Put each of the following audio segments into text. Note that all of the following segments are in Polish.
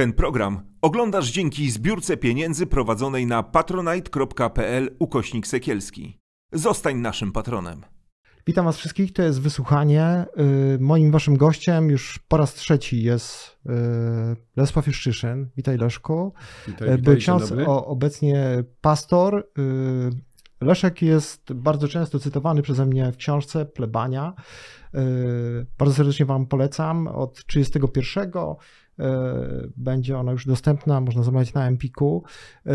Ten program oglądasz dzięki zbiórce pieniędzy prowadzonej na patronite.pl ukośnik sekielski. Zostań naszym patronem. Witam Was wszystkich, to jest wysłuchanie. Y, moim Waszym gościem już po raz trzeci jest y, Lesław Juszczyszyn. Witaj Leszku. Witaj, y, witaj, ksiądz obecnie pastor. Leszek jest bardzo często cytowany przeze mnie w książce Plebania. Bardzo serdecznie Wam polecam od 31 E, będzie ona już dostępna, można zamawiać na Empiku. E,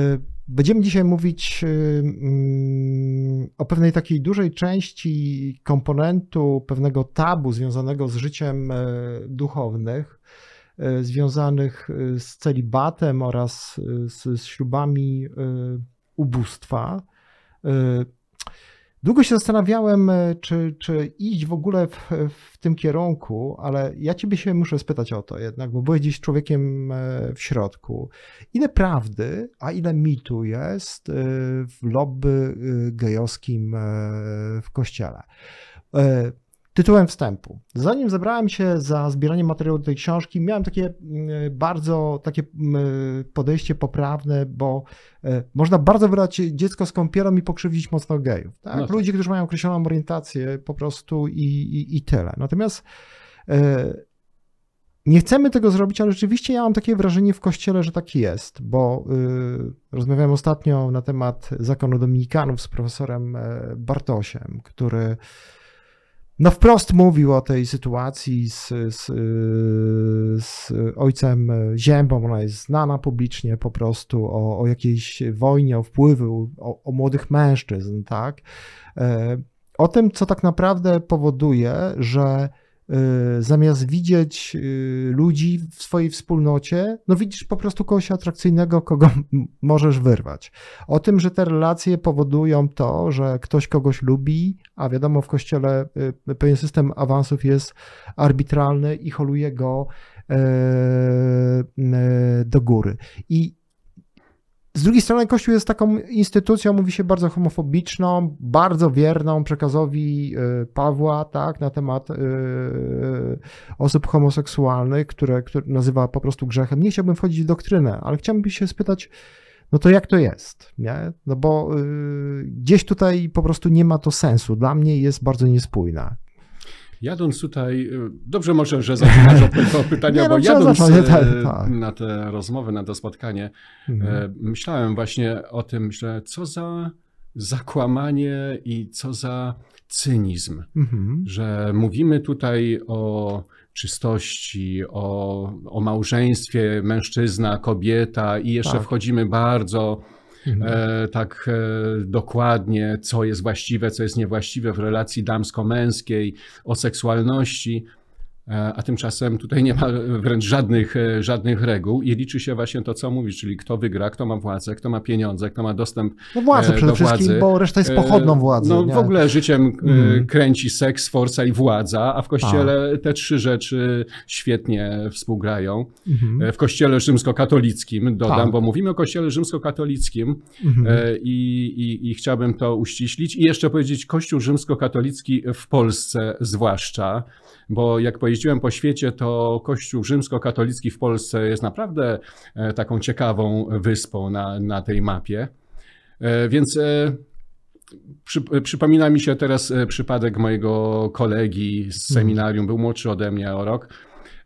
będziemy dzisiaj mówić e, mm, o pewnej takiej dużej części komponentu pewnego tabu związanego z życiem duchownych, związanych z celibatem oraz z, z ślubami ubóstwa Długo się zastanawiałem, e, czy, czy iść w ogóle w, w, tym kierunku, ale ja ciebie się muszę spytać o to jednak, bo byłeś dziś człowiekiem e, w środku. Ile prawdy, a ile mitu jest e, w lobby gejowskim w kościele? Tytułem wstępu. Zanim zabrałem się za zbieranie materiału do tej książki, miałem takie e, bardzo takie podejście poprawne, bo e, można bardzo wybrać dziecko z kąpielą i pokrzywdzić mocno gejów. Tak? No tak. Ludzi, którzy mają określoną orientację po prostu i, i, i tyle. Natomiast e, nie chcemy tego zrobić, ale rzeczywiście ja mam takie wrażenie w kościele, że tak jest, bo rozmawiałem ostatnio na temat zakonu dominikanów z profesorem Bartosiem, który no wprost mówił o tej sytuacji z, z, z ojcem Ziębą, ona jest znana publicznie po prostu, o, o jakiejś wojnie, o wpływy, o, o młodych mężczyzn, tak? E, o tym, co tak naprawdę powoduje, że Y, zamiast widzieć y, ludzi w swojej wspólnocie, no widzisz po prostu kogoś atrakcyjnego, kogo możesz wyrwać. O tym, że te relacje powodują to, że ktoś kogoś lubi, a wiadomo w kościele y, pewien system awansów jest arbitralny i holuje go do góry. I z drugiej strony Kościół jest taką instytucją, mówi się, bardzo homofobiczną, bardzo wierną przekazowi y, Pawła tak, na temat y, osób homoseksualnych, które, które nazywa po prostu grzechem. Nie chciałbym wchodzić w doktrynę, ale chciałbym się spytać, no to jak to jest? Nie? No bo y, gdzieś tutaj po prostu nie ma to sensu. Dla mnie jest bardzo niespójne. Jadąc tutaj, y, dobrze może, że zaczynasz od tego pytania, nie, bo no, jadąc y, tak, tak. na tę rozmowę, na to spotkanie, mhm. Y, myślałem właśnie o tym, że co za zakłamanie i co za cynizm, mhm. że mówimy tutaj o czystości, o, o małżeństwie mężczyzna, kobieta i jeszcze tak. wchodzimy bardzo mhm. E, tak e, dokładnie, co jest właściwe, co jest niewłaściwe w relacji damsko-męskiej, o seksualności a tymczasem tutaj nie ma wręcz żadnych, e, żadnych reguł i liczy się właśnie to, co mówisz, czyli kto wygra, kto ma władzę, kto ma pieniądze, kto ma dostęp no władzę e, przede do wszystkim, władzy. bo reszta jest e, pochodną władzy. No nie? w ogóle życiem mm. kręci seks, forsa i władza, a w Kościele a. Tak. te trzy rzeczy świetnie współgrają. Mhm. W Kościele rzymskokatolickim, dodam, tak. bo mówimy o Kościele rzymskokatolickim mhm. i, i, i chciałbym to uściślić i jeszcze powiedzieć Kościół rzymskokatolicki w Polsce zwłaszcza, bo jak pojeździłem po świecie, to Kościół rzymskokatolicki w Polsce jest naprawdę e, taką ciekawą wyspą na, na tej mapie. E, więc e, przy, przypomina mi się teraz przypadek mojego kolegi z mhm. seminarium, był młodszy ode mnie o rok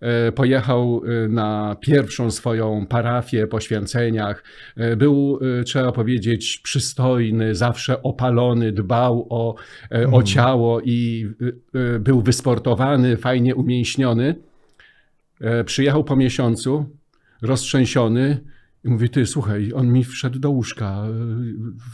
E, pojechał e, na pierwszą swoją parafię po święceniach. E, był, trzeba powiedzieć, przystojny, zawsze opalony, dbał o, mm. o mhm. ciało i był wysportowany, fajnie umięśniony. Przyjechał po miesiącu, roztrzęsiony, i mówi, ty słuchaj, on mi wszedł do łóżka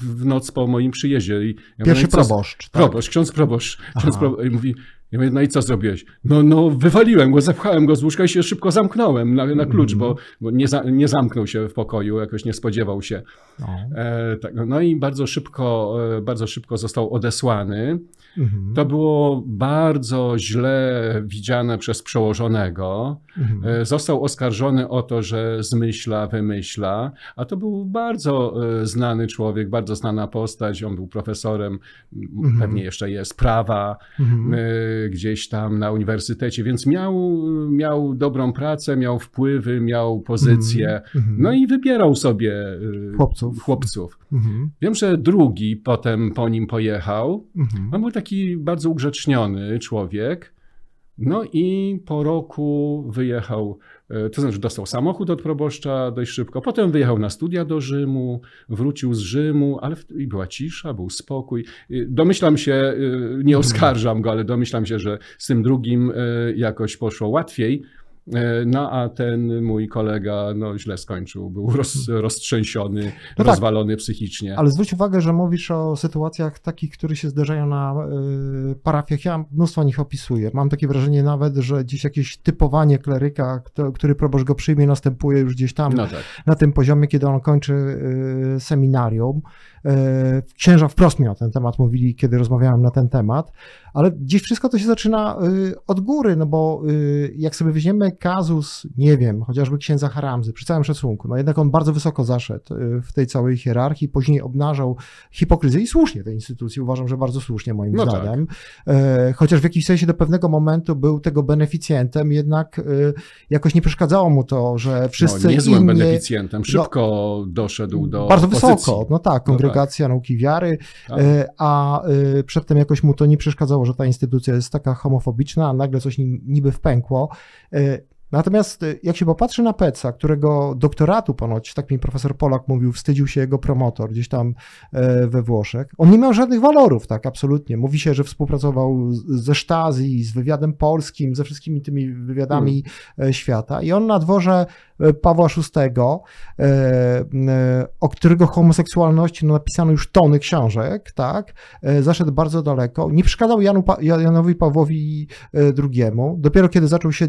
w noc po moim przyjeździe. I ja Pierwszy mówię, no proboszcz. Tak? Proboszcz, ksiądz proboszcz. Ksiądz proboszcz. I mówi, ja mówię, no i co zrobiłeś? No, no wywaliłem go, zepchałem go z łóżka i się szybko zamknąłem na, na klucz, bo, mhm. bo nie, za, nie, zamknął się w pokoju, jakoś nie spodziewał się. No, e, tak, no, no i bardzo szybko, e, bardzo szybko został odesłany. Mhm. To było bardzo źle widziane przez przełożonego. Mhm. E, został oskarżony o to, że zmyśla, wymyśla, a to był bardzo e, znany człowiek, bardzo znana postać. On był profesorem, pewnie jeszcze jest, prawa e, gdzieś tam na uniwersytecie, więc miał, miał dobrą pracę, miał wpływy, miał pozycję, mhm. Mhm. no i wybierał sobie y, chłopców. chłopców. Mhm. Wiem, że drugi potem po nim pojechał. On był taki bardzo ugrzeczniony człowiek. No i po roku wyjechał E, to znaczy, dostał samochód od proboszcza dość szybko, potem wyjechał na studia do Rzymu, wrócił z Rzymu, ale w... i była cisza, był spokój. E, domyślam się, e, nie oskarżam go, ale domyślam się, że z tym drugim jakoś poszło łatwiej. E, no a ten mój kolega no, źle skończył, był roz, roztrzęsiony, no tak. rozwalony tak, psychicznie. Ale zwróć uwagę, że mówisz o sytuacjach takich, które się zdarzają na y, parafiach. Ja mnóstwo nich opisuję. Mam takie wrażenie nawet, że gdzieś jakieś typowanie kleryka, kto, który proboszcz go przyjmie, następuje już gdzieś tam no tak. na tym poziomie, kiedy on kończy y, seminarium. Y, księża wprost mi o ten temat mówili, kiedy rozmawiałem na ten temat. Ale gdzieś wszystko to się zaczyna y, od góry, no bo y, jak sobie weźmiemy kazus, nie wiem, chociażby księdza Haramzy, przy całym szacunku, no jednak on bardzo wysoko zaszedł y, w tej całej hierarchii, później obnażał hipokryzję i słusznie tej instytucji, uważam, że bardzo słusznie moim no tak. zdaniem. Tak. Chociaż w jakimś sensie do pewnego momentu był tego beneficjentem, jednak jakoś nie przeszkadzało mu to, że no, wszyscy no, niezłym inni... beneficjentem, no, szybko no, doszedł do Bardzo pozycji. wysoko, no tak, kongregacja no tak. nauki wiary, tak. E, a przedtem jakoś mu to nie przeszkadzało że ta instytucja jest taka homofobiczna, a nagle coś niby wpękło. Y, Natomiast y, jak się popatrzy na Peca, którego doktoratu ponoć, tak mi profesor Polak mówił, wstydził się jego promotor gdzieś tam e, we Włoszech, on nie miał żadnych walorów, tak, absolutnie. Mówi się, że współpracował ze Stasi, z wywiadem polskim, ze wszystkimi tymi wywiadami hmm. świata i on na dworze e, Pawła VI, o którego homoseksualności napisano już tony książek, tak, zaszedł bardzo daleko, nie przeszkadzał Janu, Janowi Pawłowi II, dopiero kiedy zaczął się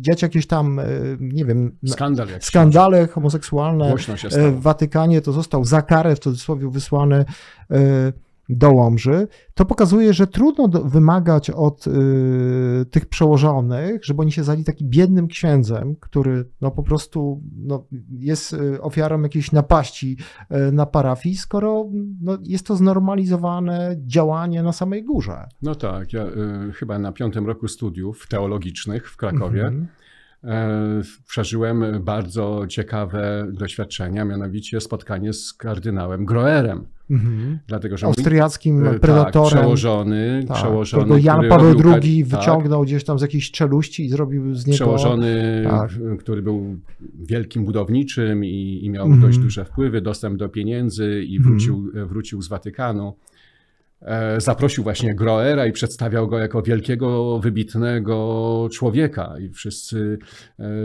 dziać jakieś tam, e, nie wiem, Skandal skandale homoseksualne e, w Watykanie, to został za karę w cudzysłowie wysłany e, do Łomży, to pokazuje, że trudno wymagać od tych przełożonych, żeby oni się zali takim biednym księdzem, który no, po prostu no, jest ofiarą jakiejś napaści na parafii, skoro no, jest to znormalizowane działanie na samej górze. No tak, ja y, chyba na piątym roku studiów teologicznych w Krakowie. Mm -hmm E, przeżyłem bardzo ciekawe doświadczenia, mianowicie spotkanie z kardynałem Groerem. Mhm. Dlatego, że Austriackim e, tak, predatorem. Przełożony, tak, przełożony. Jan Paweł robił, II tak. wyciągnął tak, gdzieś tam z jakiejś czeluści i zrobił z niego. Przełożony, tak. który był wielkim budowniczym i, i miał mhm. dość duże wpływy, dostęp do pieniędzy i mhm. wrócił, mhm. wrócił z Watykanu. E, zaprosił właśnie Groera i przedstawiał go jako wielkiego, wybitnego człowieka. I wszyscy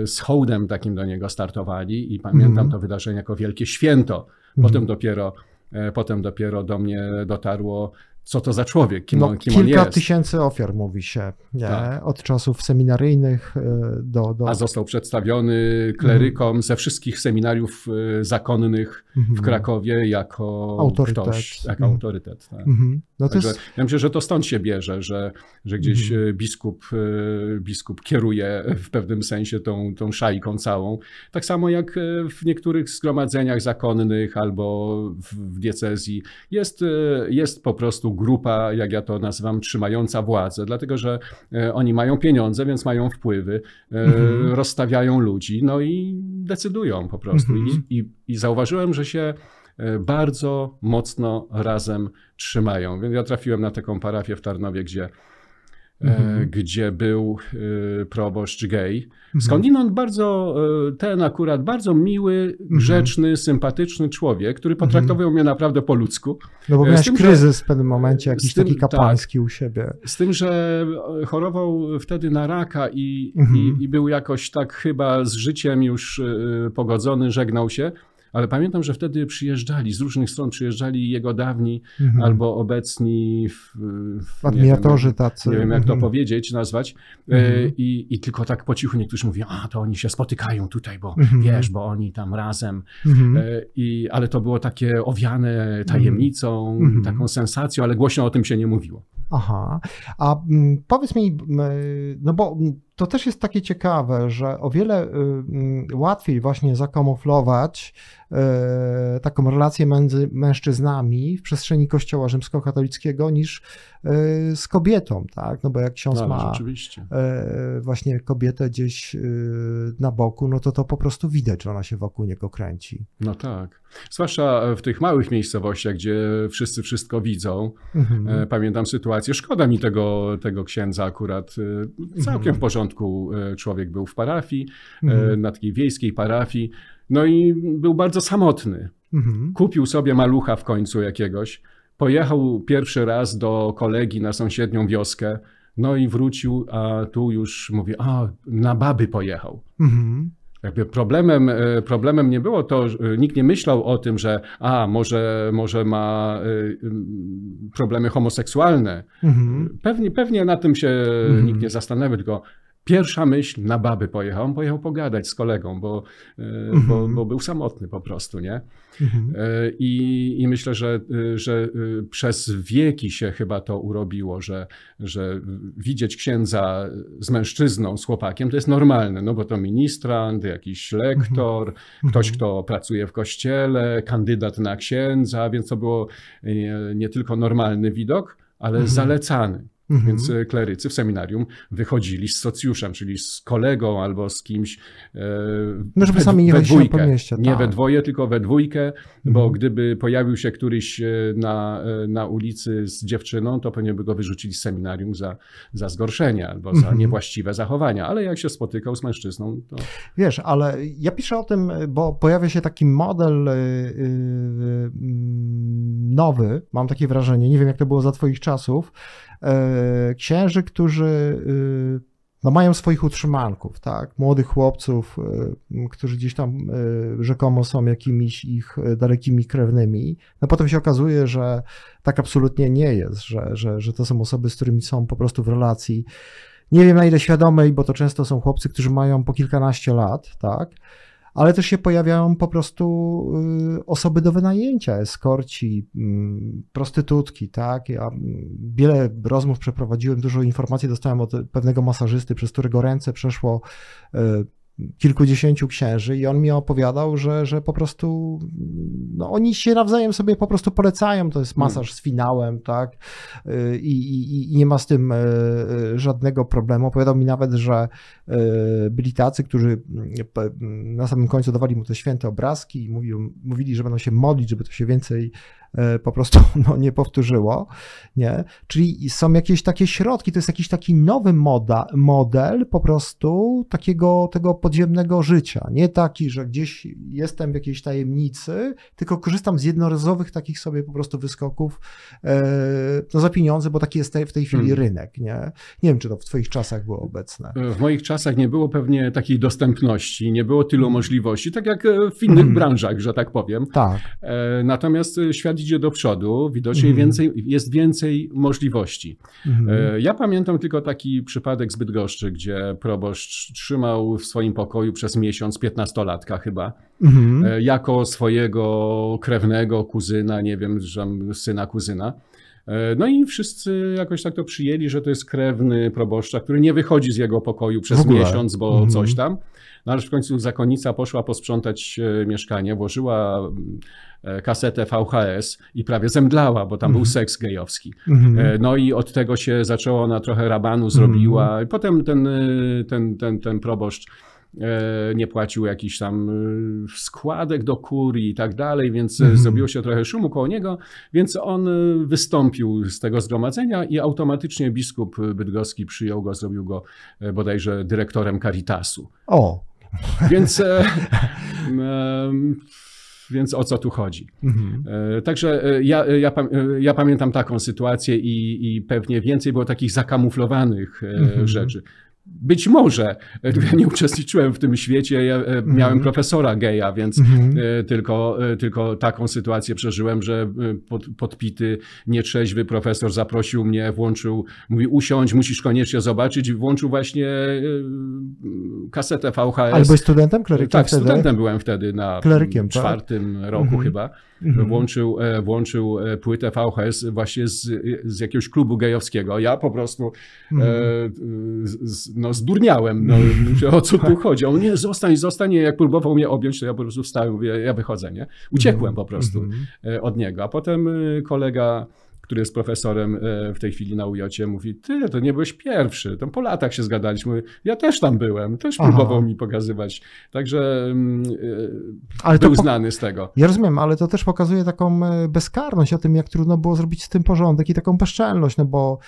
e, z hołdem takim do niego startowali i pamiętam mm. to wydarzenie jako wielkie święto. Potem mm. dopiero e, Potem dopiero do mnie dotarło, co to za człowiek, kim, no, on, kim kilka jest. tysięcy ofiar mówi się, tak. od czasów seminaryjnych do, do... A został przedstawiony klerykom mm. ze wszystkich seminariów zakonnych w mhm. Krakowie jako autorytet. ktoś, jako mhm. autorytet. Tak. Mhm. No to jest... Ja myślę, że to stąd się bierze, że, że gdzieś e, biskup, e, biskup kieruje w pewnym sensie tą, tą szajką całą. Tak samo jak e, w niektórych zgromadzeniach zakonnych albo w diecezji jest, jest po prostu grupa, jak ja to nazywam, trzymająca władzę, dlatego że oni mają pieniądze, więc mają wpływy, rozstawiają ludzi, no i decydują po prostu. I, i, I zauważyłem, że się e, bardzo mocno razem trzymają. Więc ja trafiłem na taką parafię w Tarnowie, gdzie e, Mhm. gdzie był e, proboszcz gej. Mhm. Skądinąd bardzo, ten akurat bardzo miły, mhm. grzeczny, mhm. sympatyczny człowiek, który mhm. potraktował mhm. mnie naprawdę po ludzku. No bo miałeś tym, kryzys że, w pewnym momencie, jakiś tym, taki tak. kapłański tak, u siebie. Z tym, że chorował wtedy na raka i, i, i był jakoś tak chyba z życiem już pogodzony, żegnał się ale pamiętam, że wtedy przyjeżdżali, z różnych stron przyjeżdżali jego dawni mhm. albo obecni w, w, admiratorzy nie wiem, tacy. Nie wiem, jak mhm. to powiedzieć, nazwać. E, mhm. I, I, tylko tak po cichu niektórzy mówią, a to oni się spotykają tutaj, bo mhm. wiesz, bo oni tam razem. Mhm. E, I, ale to było takie owiane mhm. tajemnicą, taką sensacją, ale głośno o tym się nie mówiło. Aha, a mm, powiedz mi, e, no bo to też jest takie ciekawe, że o wiele y, mm, łatwiej właśnie zakamuflować y, taką relację między mężczyznami w przestrzeni kościoła rzymskokatolickiego niż y, z kobietą, tak? No bo jak ksiądz no, ma rzeczywiście. właśnie kobietę gdzieś na boku, no to to po prostu widać, że ona się wokół niego kręci. No tak. Zwłaszcza e, w tych małych miejscowościach, gdzie wszyscy wszystko widzą. Mhm. E, pamiętam sytuację, szkoda mi tego, tego księdza akurat, e, całkiem mhm. w porządku początku e, człowiek był w parafii, e, mhm. na takiej wiejskiej parafii, no i był bardzo samotny. Mhm. Kupił sobie malucha w końcu jakiegoś, pojechał pierwszy raz do kolegi na sąsiednią wioskę, no i wrócił, a tu już mówi, a na baby pojechał. Mhm. Jakby problemem, e, problemem nie było to, nikt nie myślał o tym, że a może, może ma problemy homoseksualne. Mhm. Pewnie, pewnie na tym się mhm. nikt nie zastanawia tylko Pierwsza myśl na baby pojechał. On pojechał pogadać z kolegą, bo, e, mhm. bo, bo, był samotny po prostu, nie? Mhm. E, I, I, myślę, że, e, że przez wieki się chyba to urobiło, że, że widzieć księdza z mężczyzną, z chłopakiem, to jest normalne, no bo to ministrant, jakiś mhm. lektor, mhm. ktoś, kto pracuje w kościele, kandydat na księdza, więc to było nie, nie tylko normalny widok, ale mhm. zalecany. Mhm. Więc e, klerycy w seminarium wychodzili z socjuszem, czyli z kolegą albo z kimś. E, no, żeby we, sami nie we dwójkę. Po mieście, nie tak. we dwoje, tylko we dwójkę, mhm. bo gdyby pojawił się któryś e, na, e, na ulicy z dziewczyną, to pewnie by go wyrzucili z seminarium za, za zgorszenie albo za mhm. niewłaściwe zachowania. Ale jak się spotykał z mężczyzną, to. Wiesz, ale ja piszę o tym, bo pojawia się taki model nowy, mam takie wrażenie, nie wiem jak to było za Twoich czasów, E, księży, którzy e, no mają swoich utrzymanków, tak? Młodych chłopców, e, którzy gdzieś tam rzekomo są jakimiś ich dalekimi krewnymi. No potem się okazuje, że tak absolutnie nie jest, że, że, że to są osoby, z którymi są po prostu w relacji. Nie wiem na ile świadomej, bo to często są chłopcy, którzy mają po kilkanaście lat, tak? ale też się pojawiają po prostu y, osoby do wynajęcia, eskorci, mm, prostytutki, tak. Ja mm, wiele rozmów przeprowadziłem, dużo informacji dostałem od pewnego masażysty, przez którego ręce przeszło y, kilkudziesięciu księży i on mi opowiadał, że, że po prostu no, oni się nawzajem sobie po prostu polecają, to jest masaż z finałem, tak, I, i, i nie ma z tym e, żadnego problemu. Opowiadał mi nawet, że e, byli tacy, którzy mm, mm, na samym końcu dawali mu te święte obrazki i mówił, mówili, że będą się modlić, żeby to się więcej E, po prostu no, nie powtórzyło. Nie? Czyli są jakieś takie środki, to jest jakiś taki nowy moda, model po prostu takiego tego podziemnego życia. Nie taki, że gdzieś jestem w jakiejś tajemnicy, tylko korzystam z jednorazowych takich sobie po prostu wyskoków e, no, za pieniądze, bo taki jest w tej chwili hmm. rynek. Nie? nie wiem, czy to w Twoich czasach było obecne. E, w moich czasach nie było pewnie takiej dostępności, nie było tylu hmm. możliwości, tak jak w innych hmm. branżach, że tak powiem. Tak. Natomiast świat idzie do przodu, widocznie mhm. więcej, jest więcej możliwości. Mhm. E, ja pamiętam tylko taki przypadek z Bydgoszczy, gdzie proboszcz trzymał w swoim pokoju przez miesiąc 15-latka chyba, mhm. e, jako swojego krewnego, kuzyna, nie wiem, syna, kuzyna. E, no i wszyscy jakoś tak to przyjęli, że to jest krewny proboszcza, który nie wychodzi z jego pokoju przez miesiąc, bo coś tam. No aż w końcu zakonnica poszła posprzątać e, mieszkanie, włożyła mm, e, kasetę VHS i prawie zemdlała, bo tam mm. był mhm. seks gejowski. Mm. No i od tego się zaczęło, ona trochę rabanu mhm. zrobiła. Mm. Potem ten, ten, ten, ten proboszcz nie płacił jakichś tam składek do kurii i tak dalej, więc mm -hmm. zrobiło się trochę szumu koło niego, więc on wystąpił z tego zgromadzenia i automatycznie biskup bydgoski przyjął go, zrobił go bodajże dyrektorem Caritasu. O. Więc, e, więc o co tu chodzi? Mhm. E, także e, ja, ja, ja, pamiętam taką sytuację i, i, pewnie więcej było takich zakamuflowanych mhm. rzeczy. Być może. Ja nie uczestniczyłem w tym świecie. Ja e, mhm. miałem profesora geja, więc mhm. e, tylko, e, tylko taką sytuację przeżyłem, że pod, podpity, nietrzeźwy profesor zaprosił mnie, włączył, mówi usiądź, musisz koniecznie zobaczyć włączył właśnie kasetę VHS. Albo studentem klerykiem Tak, wtedy? studentem byłem wtedy na klerykiem, tak? czwartym tak? roku mhm. chyba. Włączył, włączył płytę VHS właśnie z, z jakiegoś klubu gejowskiego. Ja po prostu e, z, no, zdurniałem, no, o co tu chodzi? On nie, zostań, zostań. Jak próbował mnie objąć, to ja po prostu wstałem, mówię, ja wychodzę, nie? Uciekłem po prostu mhm. e, od niego. A potem e, kolega który jest profesorem e, w tej chwili na ujocie, mówi, ty, to nie byłeś pierwszy, tam po latach się zgadaliśmy, ja też tam byłem, też Aha. próbował mi pokazywać, także mm, ale był znany z tego. Ja rozumiem, ale to też pokazuje taką bezkarność o tym, jak trudno było zrobić z tym porządek i taką bezczelność, no bo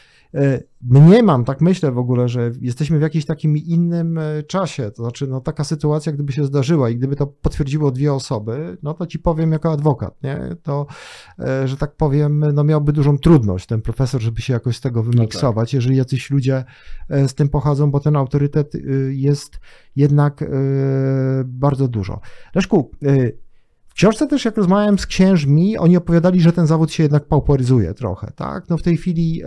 mniemam, tak myślę w ogóle, że jesteśmy w jakimś takim innym e, czasie. To znaczy, no taka sytuacja, gdyby się zdarzyła i gdyby to potwierdziło dwie osoby, no to ci powiem jako adwokat, nie? To, e, że tak powiem, no miałby dużą trudność ten profesor, żeby się jakoś z tego wymiksować, no tak. jeżeli jacyś ludzie e, z tym pochodzą, bo ten autorytet y, jest jednak bardzo dużo. Leszku, książce też, jak rozmawiałem z księżmi, oni opowiadali, że ten zawód się jednak pauperyzuje trochę, tak? No w tej chwili yy,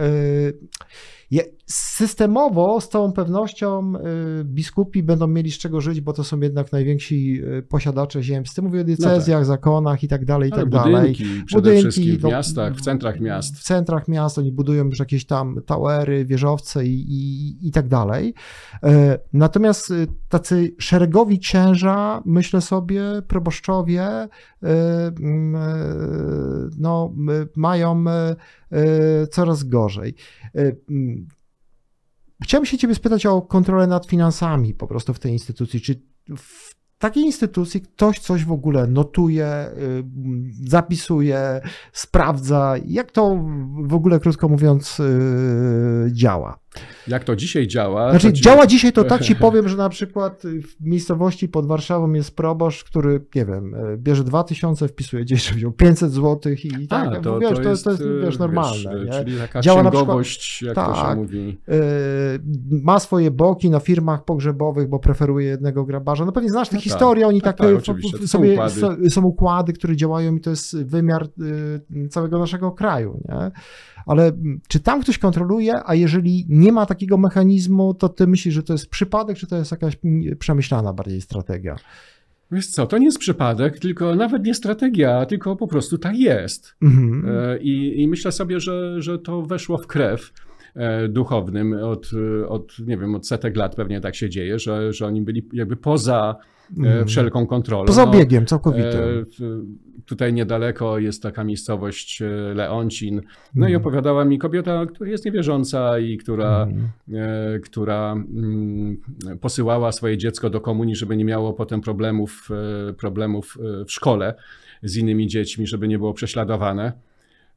Systemowo z całą pewnością y, biskupi będą mieli z czego żyć, bo to są jednak najwięksi y, posiadacze ziemscy. Z tym mówię o diecezjach, no tak. zakonach i tak dalej, i tak dalej. Budynki, budynki w miastach, w centrach miast. W centrach miast oni budują już jakieś tam towery, wieżowce i, i, i tak dalej. E, natomiast y, tacy szeregowi księża, myślę sobie, proboszczowie, e, e, no, mają coraz gorzej. Chciałem się ciebie spytać o kontrolę nad finansami po prostu w tej instytucji. Czy w takiej instytucji ktoś coś w ogóle notuje, y, zapisuje, sprawdza? Jak to w ogóle, krótko mówiąc, y, działa? Jak to dzisiaj działa? Znaczy, to ci... działa dzisiaj to tak ci powiem, że na przykład y, w miejscowości pod Warszawą jest proboszcz, który, nie wiem, y, bierze 2000, wpisuje gdzieś, że wziął 500 zł i tak. A, to, to, to, jest, to jest, wiesz, y, normalne. Wiesz, czyli taka działa księgowość, na przykład, jak tak, to się tak. mówi. ma swoje boki na firmach pogrzebowych, bo preferuje jednego grabarza. No pewnie znasz tę no tak, historię, tak, oni no tak, tak sobie układy. są układy, które działają i to jest wymiar całego naszego kraju, nie? ale mm, czy tam ktoś kontroluje, a jeżeli nie ma takiego mechanizmu, to ty myślisz, że to jest przypadek, czy to jest jakaś przemyślana bardziej strategia? Wiesz co, to nie jest przypadek, tylko nawet nie strategia, tylko po prostu tak jest. Mhm. E, I, I, myślę sobie, że, że to weszło w krew. E, duchownym od, e, od, nie wiem, od setek lat pewnie tak się dzieje, że, że oni byli jakby poza e, mhm. wszelką kontrolą. Poza no, biegiem całkowitym. tutaj niedaleko jest taka miejscowość Leoncin. No mm. i mhm. opowiadała mi kobieta, która jest niewierząca i która, mhm. mm. która posyłała swoje dziecko do komunii, żeby nie miało potem problemów, problemów w szkole z innymi dziećmi, żeby nie było prześladowane.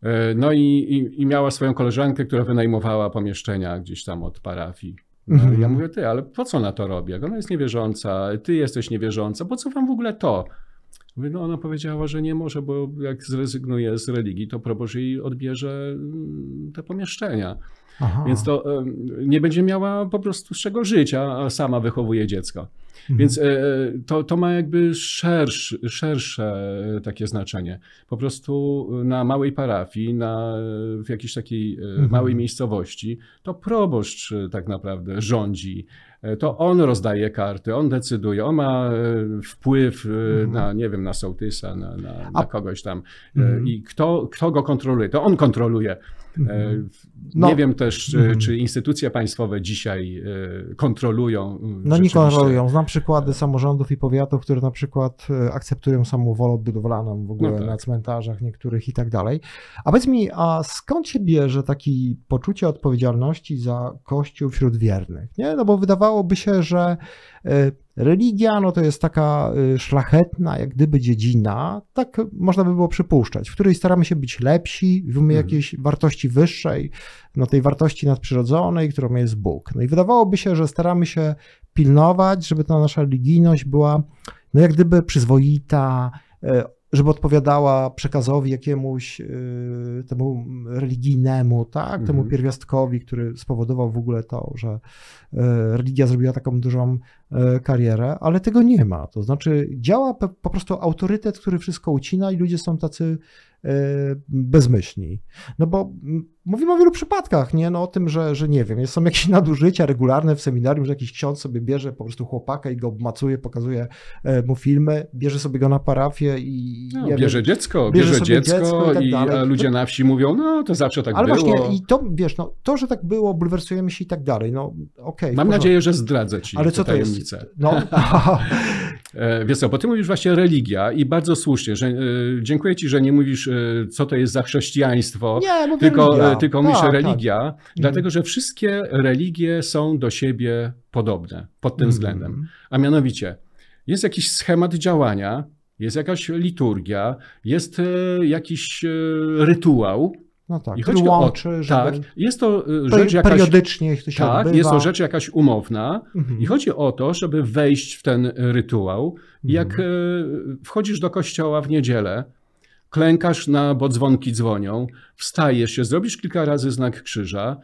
E, no i, i, i, miała swoją koleżankę, która wynajmowała pomieszczenia gdzieś tam od parafii. No, mhm. Ja mówię, ty, ale po co na to robi? Jak Ona jest niewierząca, ty jesteś niewierząca, po co wam w ogóle to? Mówię, no ona powiedziała, że nie może, bo jak zrezygnuje z religii, to proboszcz jej odbierze mm, te pomieszczenia. Aha. Więc to nie będzie miała po prostu z czego żyć, a sama wychowuje dziecko. Mhm. Więc e, to, to ma jakby szersze e, takie znaczenie. Po prostu na małej parafii, na, e, w jakiejś takiej mhm. małej miejscowości, to proboszcz tak naprawdę rządzi to on rozdaje karty, on decyduje, on ma wpływ mhm. na, nie wiem, na sołtysa, na, na, na kogoś tam. Mhm. I kto, kto go kontroluje? To on kontroluje. No. Nie wiem też, czy, czy, instytucje państwowe dzisiaj kontrolują. No nie kontrolują. Znam przykłady samorządów i powiatów, które na przykład e, akceptują samowolę budowlaną w ogóle no tak. na cmentarzach niektórych i tak dalej. A powiedz mi, a skąd się bierze takie poczucie odpowiedzialności za Kościół wśród wiernych? Nie? No bo wydawałoby się, że e, Religia no to jest taka y, szlachetna, jak gdyby dziedzina, tak można by było przypuszczać, w której staramy się być lepsi, w mhm. jakiejś wartości wyższej, no tej wartości nadprzyrodzonej, którą jest Bóg. No i wydawałoby się, że staramy się pilnować, żeby ta nasza religijność była no jak gdyby przyzwoita, e, żeby odpowiadała przekazowi jakiemuś e, temu religijnemu, tak? temu mhm. pierwiastkowi, który spowodował w ogóle to, że e, religia zrobiła taką dużą E, karierę, ale tego nie ma. To znaczy działa po prostu autorytet, który wszystko ucina i ludzie są tacy e, bezmyślni. No bo mówimy o wielu przypadkach, nie? No o tym, że, że nie wiem, są jakieś nadużycia regularne w seminarium, że jakiś ksiądz sobie bierze po prostu chłopaka i go obmacuje, pokazuje e, mu filmy, bierze sobie go na parafię i... No, bierze dziecko, bierze, bierze dziecko, dziecko, i, tak i ludzie na wsi mówią, no to zawsze tak Ale było. Ale właśnie i to, wiesz, no, to, że tak było, bulwersujemy się i tak dalej, no okej. Okay, Mam nadzieję, że zdradzę ci Ale co to jest? No. E, wiesz co, bo ty mówisz właśnie religia i bardzo słusznie, że e, dziękuję ci, że nie mówisz, e, co to jest za chrześcijaństwo, nie, mówię tylko, tylko tak, mówisz religia, tak. dlatego mhm. że wszystkie religie są do siebie podobne pod tym mm. względem. A mianowicie jest jakiś schemat działania, jest jakaś liturgia, jest jakiś rytuał, no tak, I chodzi o, łączy, tak, jest to y, rzecz jakaś, periodycznie to się tak, jest to rzecz jakaś umowna mhm. i chodzi o to, żeby wejść w ten rytuał. Mhm. Jak mhm. wchodzisz do kościoła w niedzielę, klękasz na, bo dzwonki dzwonią, wstajesz się, zrobisz kilka razy znak krzyża,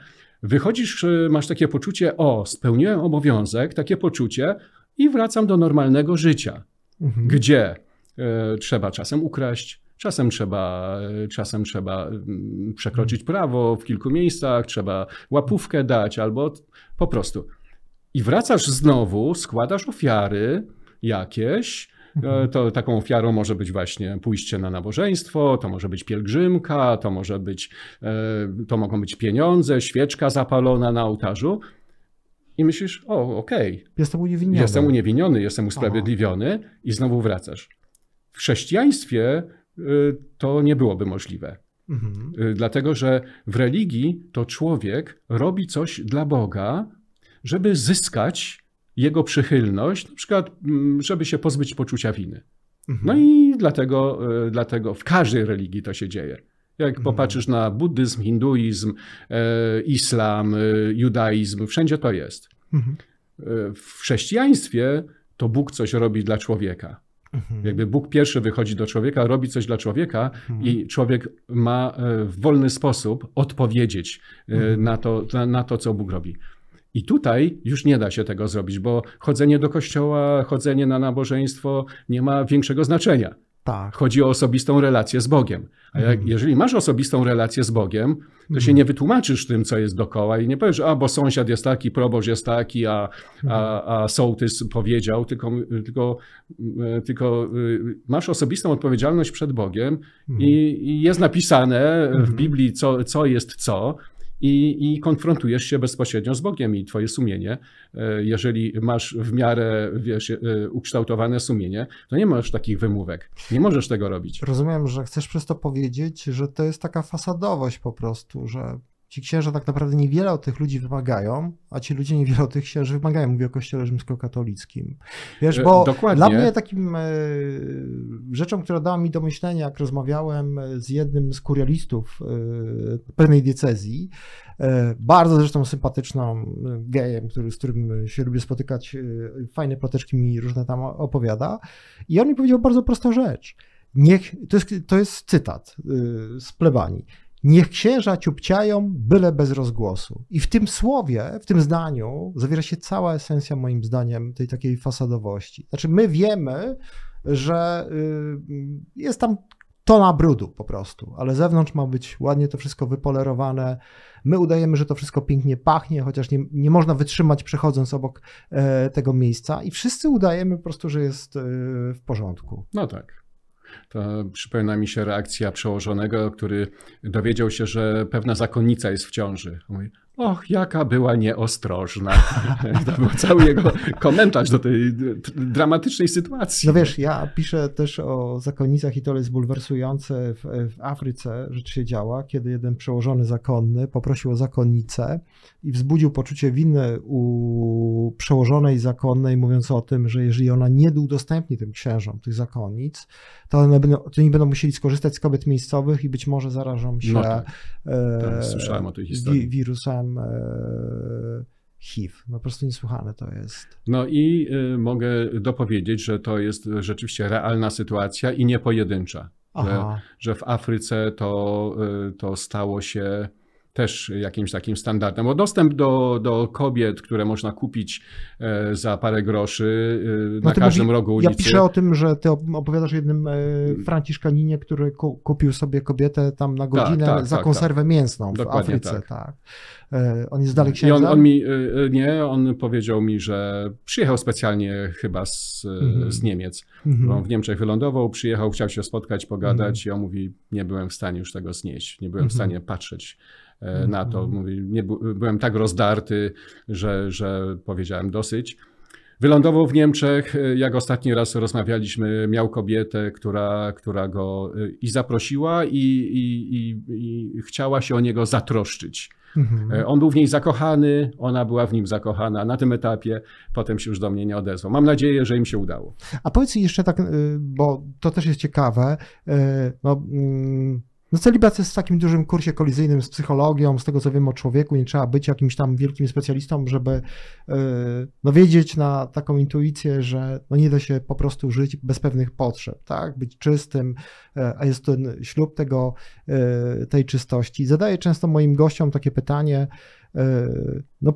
wychodzisz, y, masz takie poczucie, o, spełniłem obowiązek, takie poczucie i wracam do normalnego życia, mhm. gdzie y, trzeba czasem ukraść, Czasem trzeba, czasem trzeba mm, przekroczyć prawo w kilku miejscach, trzeba łapówkę dać albo po prostu. I wracasz znowu, składasz ofiary jakieś, e, mhm. to taką ofiarą może być właśnie pójście na nabożeństwo, to może być pielgrzymka, to może być, e, to mogą być pieniądze, świeczka zapalona na ołtarzu. I myślisz, o, okej. Okay, jestem uniewinniony. Jestem uniewinniony, jestem usprawiedliwiony Aha. i znowu wracasz. W chrześcijaństwie Y, to nie byłoby możliwe. Mhm. Y, dlatego, że w religii to człowiek robi coś dla Boga, żeby zyskać jego przychylność, na przykład, mm, żeby się pozbyć poczucia winy. Mhm. No i dlatego, y, dlatego w każdej religii to się dzieje. Jak mhm. popatrzysz na buddyzm, hinduizm, e, islam, judaizm, wszędzie to jest. Mhm. W chrześcijaństwie to Bóg coś robi dla człowieka. Mhm. Jakby Bóg pierwszy wychodzi do człowieka, robi coś dla człowieka mhm. i człowiek ma e, w wolny sposób odpowiedzieć e, mhm. na, to, na, na to, co Bóg robi. I tutaj już nie da się tego zrobić, bo chodzenie do kościoła, chodzenie na nabożeństwo nie ma większego znaczenia. Tak. Chodzi o osobistą relację z Bogiem. A jak, mm. jeżeli masz osobistą relację z Bogiem, to mm. się mhm. nie wytłumaczysz tym, co jest dokoła i nie powiesz, a bo sąsiad jest taki, Proboż jest taki, a, a, mhm. a sołtys powiedział, tylko, tylko, e, tylko e, masz osobistą odpowiedzialność przed Bogiem i, mhm. i jest napisane w Biblii, co, co jest co i, i konfrontujesz się bezpośrednio z Bogiem i twoje sumienie. E, jeżeli masz w miarę wiesz, e, ukształtowane sumienie, to nie masz takich wymówek. Nie możesz tego robić. Rozumiem, że chcesz przez to powiedzieć, że to jest taka fasadowość po prostu, że ci księża tak naprawdę niewiele od tych ludzi wymagają, a ci ludzie niewiele od tych księży wymagają. Mówię o kościele rzymskokatolickim. Wiesz, e, bo Dokładnie. dla mnie takim e, rzeczą, która dała mi do myślenia, jak rozmawiałem z jednym z kurialistów e, pewnej diecezji, bardzo zresztą sympatyczną gejem, który, z którym się lubię spotykać, fajne ploteczki mi różne tam opowiada. I on mi powiedział bardzo prostą rzecz. Niech, to jest, to jest cytat z plebanii. Niech księża ciupciają, byle bez rozgłosu. I w tym słowie, w tym zdaniu zawiera się cała esencja, moim zdaniem, tej takiej fasadowości. Znaczy, my wiemy, że y, jest tam tona brudu po prostu, ale zewnątrz ma być ładnie to wszystko wypolerowane. My udajemy, że to wszystko pięknie pachnie, chociaż nie, nie można wytrzymać przechodząc obok e, tego miejsca i wszyscy udajemy po prostu, że jest e, w porządku. No tak. To przypomina mi się reakcja przełożonego, który dowiedział się, że pewna zakonnica jest w ciąży. Mówi, Och, jaka była nieostrożna. to był cały jego komentarz do tej dramatycznej sytuacji. No wiesz, ja piszę też o zakonnicach i to jest bulwersujące. W, w Afryce rzecz się działa, kiedy jeden przełożony zakonny poprosił o zakonnicę i wzbudził poczucie winy u przełożonej zakonnej, mówiąc o tym, że jeżeli ona nie udostępni tym księżom tych zakonnic, to, one będą, to oni będą musieli skorzystać z kobiet miejscowych i być może zarażą się no tak. e, Słyszałem o tej historii. wirusami E, HIV. po prostu niesłychane to jest. No i y, mogę dopowiedzieć, że to jest rzeczywiście realna sytuacja i nie pojedyncza. Że, że, w Afryce to, y, to stało się też jakimś takim standardem. Bo dostęp do, do kobiet, które można kupić e, za parę groszy e, no na każdym mówi, rogu ulicy. Ja piszę o tym, że ty opowiadasz o jednym e, franciszkaninie, który kupił sobie kobietę tam na tak, godzinę tak, tak, za tak, konserwę tak. mięsną Dokładnie w Afryce. Tak. tak. On jest dalej księdzem? on, on, mi, nie, on powiedział mi, że przyjechał specjalnie chyba z, mhm. z Niemiec. Mhm. On w Niemczech wylądował, przyjechał, chciał się spotkać, pogadać mhm. i on mówi, nie byłem w stanie już tego znieść, nie byłem w mhm. stanie patrzeć E, na to. Mhm. Mówi, nie, byłem tak rozdarty, że, że powiedziałem dosyć. Wylądował w Niemczech. E, jak ostatni raz rozmawialiśmy, miał kobietę, która, która go e, i zaprosiła, i, i, i, i chciała się o niego zatroszczyć. Mhm. On był w niej zakochany, ona była w nim zakochana. Na tym etapie potem się już do mnie nie odezwał. Mam nadzieję, że im się udało. A powiedz jeszcze tak, bo to też jest ciekawe. No, mm, no celibat jest w takim dużym kursie kolizyjnym z psychologią, z tego co wiem o człowieku, nie trzeba być jakimś tam wielkim specjalistą, żeby e, no, wiedzieć na taką intuicję, że no, nie da się po prostu żyć bez pewnych potrzeb, tak? Być czystym, e, a jest ten ślub tego, e, tej czystości. Zadaję często moim gościom takie pytanie, no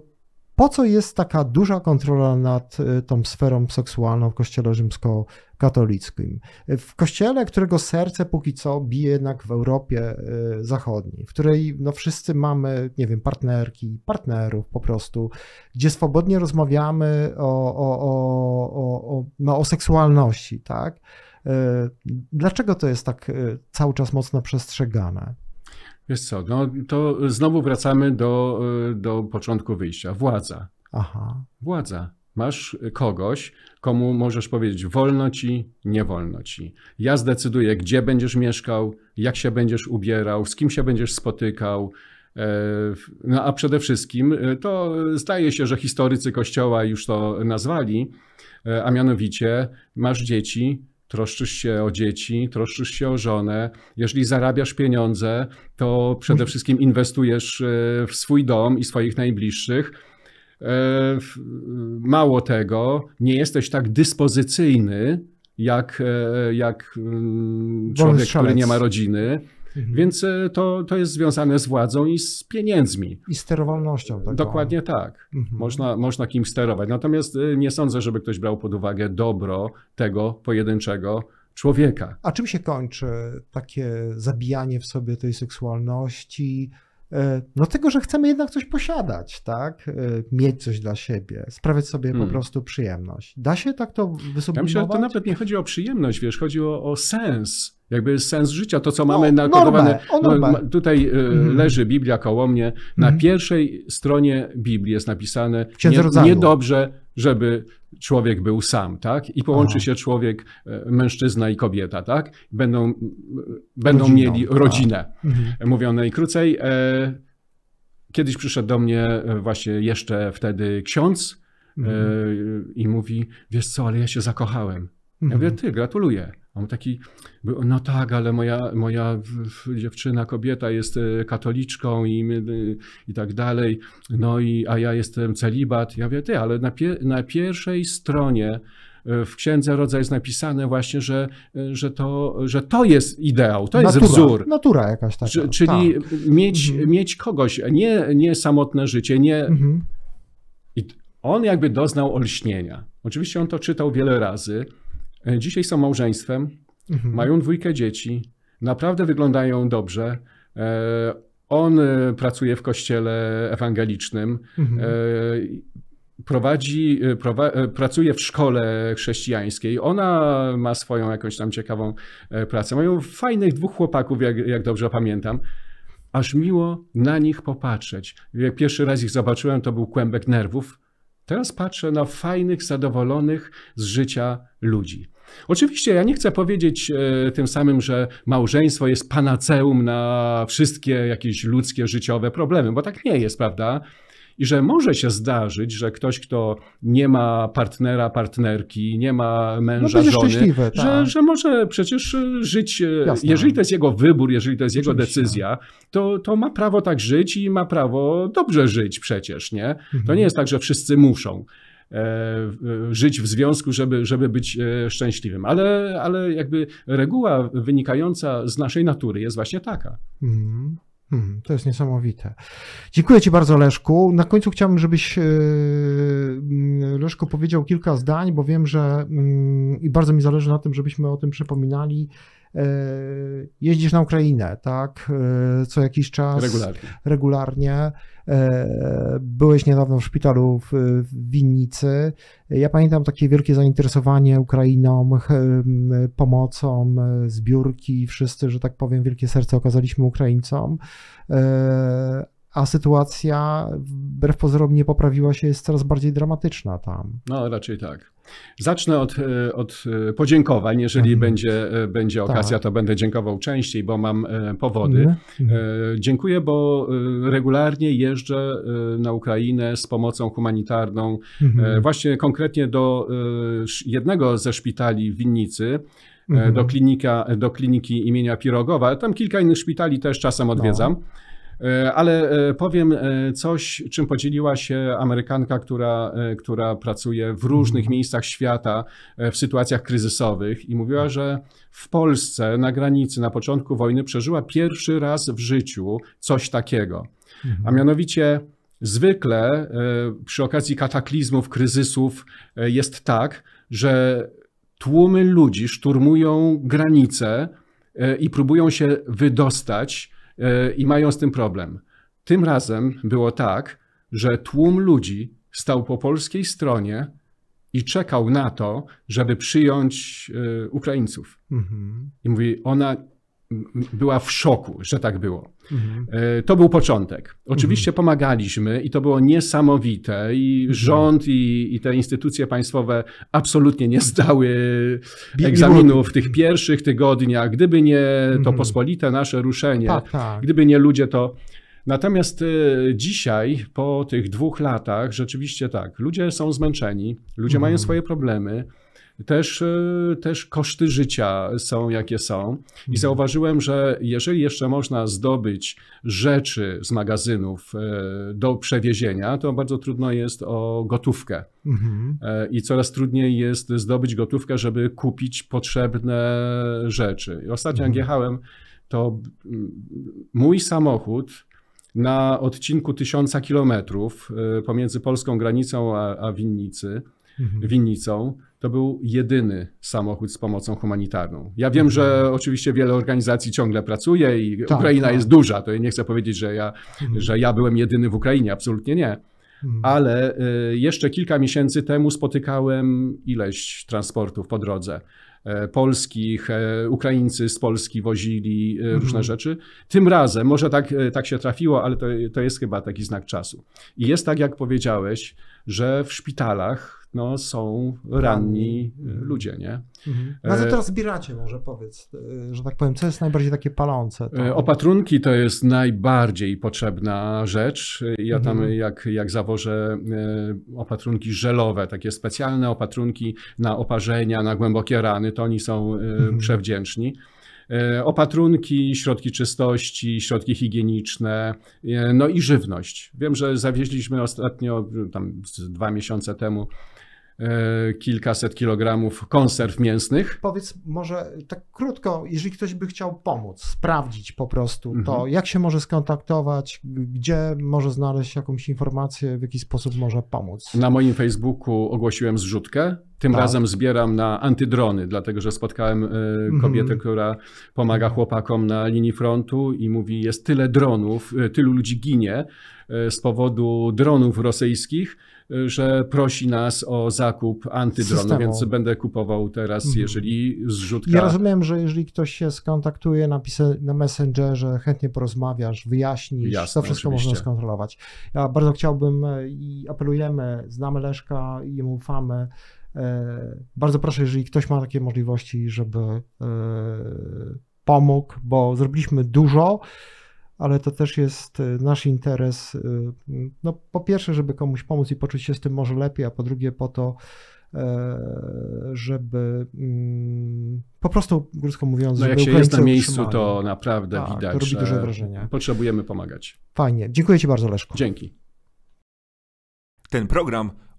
po co jest taka duża kontrola nad y, tą sferą seksualną w kościele rzymskokatolickim? W kościele, którego serce póki co bije jednak w Europie y, Zachodniej, w której no wszyscy mamy, nie wiem, partnerki, partnerów po prostu, gdzie swobodnie rozmawiamy o, o, o, o, no, o seksualności, tak? Y, dlaczego to jest tak cały czas mocno przestrzegane? Wiesz co, no to znowu wracamy do, y, do początku wyjścia. Władza. Aha. Władza. Masz kogoś, komu możesz powiedzieć wolno ci, nie wolno ci. Ja zdecyduję, gdzie będziesz mieszkał, jak się będziesz ubierał, z kim się będziesz spotykał. E, no a przede wszystkim e, to zdaje się, że historycy kościoła już to nazwali, e, a mianowicie masz dzieci, troszczysz się o dzieci, troszczysz się o żonę. Jeżeli zarabiasz pieniądze, to przede mhm. wszystkim inwestujesz e, w swój dom i swoich najbliższych. E, mało tego, nie jesteś tak dyspozycyjny jak, e, jak mm, człowiek, który nie ma rodziny. Mhm. Więc e, to, to jest związane z władzą i z pieniędzmi. I sterowalnością. Dokładnie tak. Mhm. Można, można kim sterować. Natomiast e, nie sądzę, żeby ktoś brał pod uwagę dobro tego pojedynczego człowieka. A czym się kończy takie zabijanie w sobie tej seksualności, E, no tego, że chcemy jednak coś posiadać, tak? E, mieć coś dla siebie, sprawiać sobie hmm. po prostu przyjemność. Da się tak to wysublimować? Ja myślę, że to nawet nie chodzi o przyjemność, wiesz, chodzi o, o sens. Jakby sens życia, to co no, mamy nakodowane. No, tutaj hmm. leży Biblia koło mnie. Na hmm. pierwszej stronie Biblii jest napisane nie, niedobrze żeby człowiek był sam, tak? I połączy Aha. się człowiek, e, mężczyzna i kobieta, tak? Będą, będą Rodziną. mieli tak. rodzinę. Mhm. Mówię najkrócej. E, kiedyś przyszedł do mnie e, właśnie jeszcze wtedy ksiądz mhm. i mówi, wiesz co, ale ja się zakochałem. Ja mówię, mhm. ty, gratuluję. On taki, no tak, ale moja, moja dziewczyna, kobieta jest e, katoliczką i, e, i tak dalej, no i, a ja jestem celibat. Ja wiem, ty, ale na, pie, na pierwszej stronie e, w księdze rodzaj jest napisane właśnie, że, że, to, że to jest ideał, to natura, jest wzór. Natura jakaś taka. Że, czyli tak. mieć, mhm. mieć kogoś, nie, nie samotne życie, nie. Mhm. I on jakby doznał olśnienia. Oczywiście on to czytał wiele razy Dzisiaj są małżeństwem, mhm. mają dwójkę dzieci, naprawdę wyglądają dobrze. E, on e, pracuje w kościele ewangelicznym, mhm. E, prowadzi, prowa- pracuje w szkole chrześcijańskiej. Ona ma swoją jakąś tam ciekawą pracę. Mają fajnych dwóch chłopaków, jak, jak dobrze pamiętam. Aż miło na nich popatrzeć. Jak pierwszy raz ich zobaczyłem, to był kłębek nerwów. Teraz patrzę na fajnych, zadowolonych z życia ludzi. Oczywiście ja nie chcę powiedzieć e, tym samym, że małżeństwo jest panaceum na wszystkie jakieś ludzkie, życiowe problemy, bo tak nie jest, prawda? I że może się zdarzyć, że ktoś, kto nie ma partnera, partnerki, nie ma męża, no żony, że, tak. że, może przecież e, żyć, e, Jasne. jeżeli to jest jego wybór, jeżeli to jest Oczywiście. jego decyzja, to, to ma prawo tak żyć i ma prawo dobrze żyć przecież, nie? Mhm. To nie mhm. jest tak, że wszyscy muszą. E, żyć w związku, żeby, żeby być e, szczęśliwym. Ale, ale jakby reguła wynikająca z naszej natury jest właśnie taka. Mm. Hmm, to jest niesamowite. Dziękuję Ci bardzo, Leszku. Na końcu chciałbym, żebyś e, Leszku powiedział kilka zdań, bo wiem, że mm, i bardzo mi zależy na tym, żebyśmy o tym przypominali. Jeździsz na Ukrainę, tak? Co jakiś czas. Regularnie. regularnie. E, byłeś niedawno w szpitalu w, Winnicy. Ja pamiętam takie wielkie zainteresowanie Ukrainą, pomocą, zbiórki, wszyscy, że tak powiem, wielkie serce okazaliśmy Ukraińcom. E, a sytuacja wbrew pozorom nie poprawiła się, jest coraz bardziej dramatyczna tam. No, raczej tak. Zacznę od, e, od e, podziękowań. Jeżeli mhm. będzie, e, będzie tak. okazja, tak. to będę dziękował częściej, bo mam powody. Mhm. mhm. Dziękuję, bo regularnie jeżdżę na Ukrainę z pomocą humanitarną, mhm. właśnie konkretnie do jednego ze szpitali w Winnicy do, mhm. klinika, do kliniki imienia Pirogowa. Tam kilka innych szpitali też czasem odwiedzam. No. E, ale e, powiem e, coś, czym podzieliła się Amerykanka, która, która pracuje w różnych mhm. miejscach świata w sytuacjach kryzysowych i mówiła, tak. że w Polsce na granicy na początku wojny przeżyła pierwszy raz w życiu coś takiego. A mhm. mianowicie zwykle przy okazji kataklizmów, kryzysów jest tak, że tłumy ludzi szturmują granice i próbują się wydostać E, i mają z tym problem. Tym razem było tak, że tłum ludzi stał po polskiej stronie i czekał na to, żeby przyjąć e, Ukraińców. Mhm. I mówi, ona była w szoku, że tak było. Mhm. To był początek. Oczywiście mhm. pomagaliśmy i to było niesamowite i rząd i, i, te instytucje państwowe absolutnie nie zdały egzaminu w tych pierwszych tygodniach. Gdyby nie to mhm. pospolite nasze ruszenie, tak, tak. gdyby nie ludzie to... Natomiast e, dzisiaj, po tych dwóch latach, rzeczywiście tak, ludzie są zmęczeni, ludzie mają mhm. swoje problemy, też, e, też koszty życia są jakie są. I mhm. zauważyłem, że jeżeli jeszcze można zdobyć rzeczy z magazynów e, do przewiezienia, to bardzo trudno jest o gotówkę. Mhm. E, I coraz trudniej jest zdobyć gotówkę, żeby kupić potrzebne rzeczy. I ostatnio mhm. jak jechałem, to mój samochód na odcinku tysiąca kilometrów pomiędzy polską granicą a, a Winnicy, mhm. Winnicą to był jedyny samochód z pomocą humanitarną. Ja wiem, że mhm. oczywiście wiele organizacji ciągle pracuje i tak, Ukraina tak. jest duża. To nie chcę powiedzieć, że ja, mhm. że ja byłem jedyny w Ukrainie, absolutnie nie. Mhm. Ale y, jeszcze kilka miesięcy temu spotykałem ileś transportów po drodze e, polskich, e, Ukraińcy z Polski wozili e, różne mhm. rzeczy. Tym razem, może tak, tak się trafiło, ale to, to jest chyba taki znak czasu. I jest tak, jak powiedziałeś, że w szpitalach no, są ranni y, ludzie. Nie? Mhm. E, no co teraz zbieracie może powiedz, y, że tak powiem, co jest najbardziej takie palące? Tam? E, opatrunki to jest najbardziej potrzebna rzecz. Ja tam mhm. jak, jak zawożę e, opatrunki żelowe, takie specjalne opatrunki na oparzenia, na głębokie rany, to oni są mhm. przewdzięczni opatrunki, środki czystości, środki higieniczne, no i żywność. Wiem, że zawieźliśmy ostatnio, tam dwa miesiące temu, E, kilkaset kilogramów konserw mięsnych. Powiedz może tak krótko, jeżeli ktoś by chciał pomóc, sprawdzić po prostu to, mhm. jak się może skontaktować, gdzie może znaleźć jakąś informację, w jaki sposób może pomóc. Na moim Facebooku ogłosiłem zrzutkę tym tak. razem zbieram na antydrony, dlatego że spotkałem e, mhm. kobietę, która pomaga chłopakom na linii frontu i mówi, jest tyle dronów, e, tylu ludzi ginie e, z powodu dronów rosyjskich, że prosi nas o zakup antydronu, więc będę kupował teraz, mhm. jeżeli zrzutka... Ja rozumiem, że jeżeli ktoś się skontaktuje na, na Messengerze, chętnie porozmawiasz, wyjaśnisz, Jasne, to wszystko oczywiście. można skontrolować. Ja bardzo chciałbym i apelujemy, znamy Leszka i mu ufamy, E, bardzo proszę, jeżeli ktoś ma takie możliwości, żeby e, pomógł, bo zrobiliśmy dużo, ale to też jest e, nasz interes. No, po pierwsze, żeby komuś pomóc i poczuć się z tym może lepiej, a po drugie, po to, żeby mm, po prostu, krótko mówiąc, no, jak się jest na miejscu, utrzymali. to naprawdę tak, widać, to robi duże wrażenie. Potrzebujemy pomagać. Fajnie. Dziękuję Ci bardzo, Leszko. Dzięki. Ten program